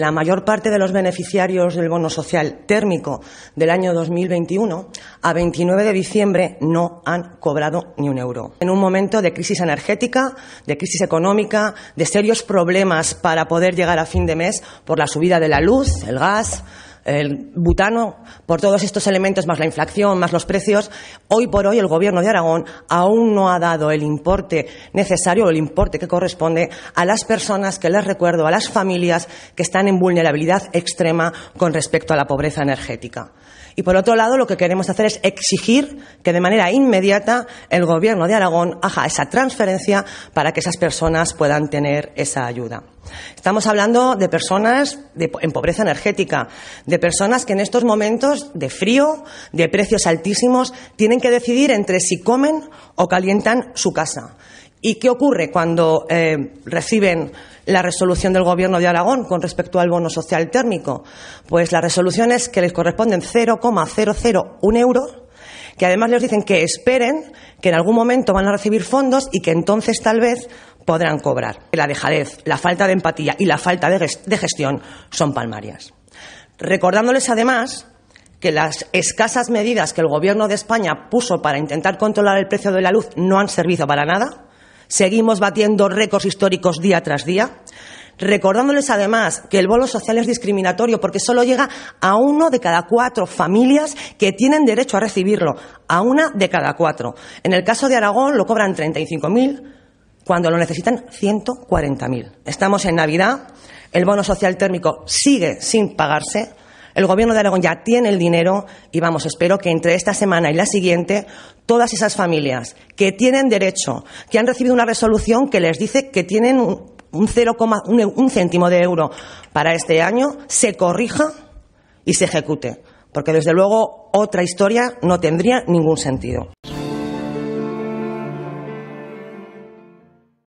La mayor parte de los beneficiarios del bono social térmico del año 2021 a 29 de diciembre no han cobrado ni un euro. En un momento de crisis energética, de crisis económica, de serios problemas para poder llegar a fin de mes por la subida de la luz, el gas, el butano, por todos estos elementos, más la inflación, más los precios, hoy por hoy el Gobierno de Aragón aún no ha dado el importe necesario o el importe que corresponde a las personas que les recuerdo, a las familias que están en vulnerabilidad extrema con respecto a la pobreza energética. Y por otro lado, lo que queremos hacer es exigir que de manera inmediata el Gobierno de Aragón haga esa transferencia para que esas personas puedan tener esa ayuda. Estamos hablando de personas en pobreza energética, de personas que en estos momentos de frío, de precios altísimos, tienen que decidir entre si comen o calientan su casa. ¿Y qué ocurre cuando eh, reciben la resolución del Gobierno de Aragón con respecto al bono social térmico? Pues la resolución es que les corresponden 0,001 euro, que además les dicen que esperen, que en algún momento van a recibir fondos y que entonces tal vez podrán cobrar. La dejadez, la falta de empatía y la falta de gestión son palmarias. Recordándoles además que las escasas medidas que el Gobierno de España puso para intentar controlar el precio de la luz no han servido para nada. Seguimos batiendo récords históricos día tras día. Recordándoles además que el bolo social es discriminatorio porque solo llega a uno de cada cuatro familias que tienen derecho a recibirlo, a una de cada cuatro. En el caso de Aragón lo cobran 35.000 cuando lo necesitan 140.000. Estamos en Navidad, el bono social térmico sigue sin pagarse, el Gobierno de Aragón ya tiene el dinero y vamos, espero que entre esta semana y la siguiente todas esas familias que tienen derecho, que han recibido una resolución que les dice que tienen un, 0, un céntimo de euro para este año, se corrija y se ejecute. Porque desde luego otra historia no tendría ningún sentido.